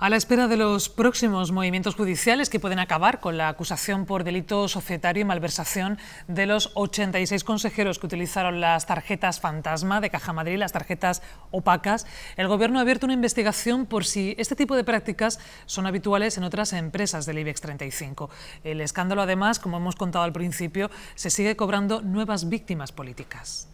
A la espera de los próximos movimientos judiciales que pueden acabar con la acusación por delito societario y malversación de los 86 consejeros que utilizaron las tarjetas fantasma de Caja Madrid, las tarjetas opacas, el Gobierno ha abierto una investigación por si este tipo de prácticas son habituales en otras empresas del IBEX 35. El escándalo, además, como hemos contado al principio, se sigue cobrando nuevas víctimas políticas.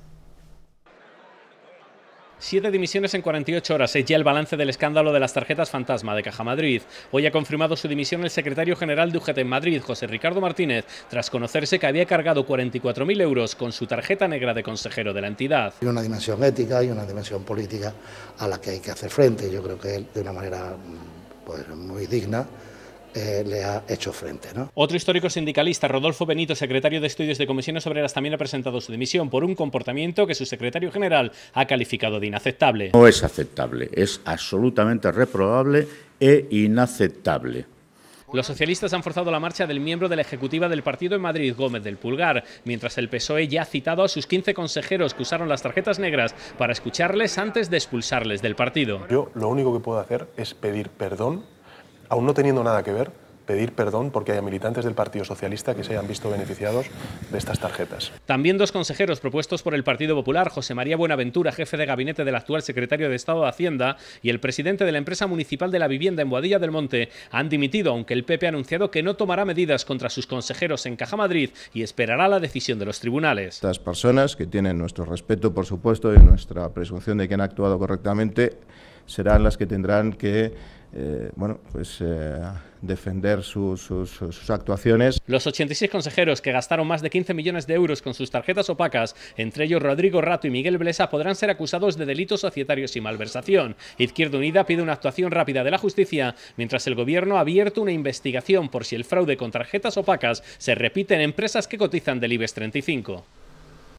Siete dimisiones en 48 horas es ya el balance del escándalo de las tarjetas fantasma de Caja Madrid. Hoy ha confirmado su dimisión el secretario general de UGT en Madrid, José Ricardo Martínez, tras conocerse que había cargado 44.000 euros con su tarjeta negra de consejero de la entidad. Hay una dimensión ética y una dimensión política a la que hay que hacer frente. Yo creo que de una manera pues, muy digna, eh, le ha hecho frente. Otro histórico sindicalista, Rodolfo Benito, secretario de Estudios de Comisiones Obreras, también ha presentado su dimisión por un comportamiento que su secretario general ha calificado de inaceptable. No es aceptable, es absolutamente reprobable e inaceptable. Los socialistas han forzado la marcha del miembro de la ejecutiva del partido en Madrid, Gómez del Pulgar, mientras el PSOE ya ha citado a sus 15 consejeros que usaron las tarjetas negras para escucharles antes de expulsarles del partido. Yo lo único que puedo hacer es pedir perdón aún no teniendo nada que ver, pedir perdón porque haya militantes del Partido Socialista que se hayan visto beneficiados de estas tarjetas. También dos consejeros propuestos por el Partido Popular, José María Buenaventura, jefe de gabinete del actual secretario de Estado de Hacienda, y el presidente de la empresa municipal de la vivienda en Boadilla del Monte, han dimitido, aunque el PP ha anunciado que no tomará medidas contra sus consejeros en Caja Madrid y esperará la decisión de los tribunales. Estas personas, que tienen nuestro respeto, por supuesto, y nuestra presunción de que han actuado correctamente, serán las que tendrán que eh, bueno, pues eh, defender sus actuaciones. Los 86 consejeros que gastaron más de 15 millones de euros con sus tarjetas opacas, entre ellos Rodrigo Rato y Miguel Blesa, podrán ser acusados de delitos societarios y malversación. Izquierda Unida pide una actuación rápida de la justicia, mientras el gobierno ha abierto una investigación por si el fraude con tarjetas opacas se repite en empresas que cotizan del IBEX 35.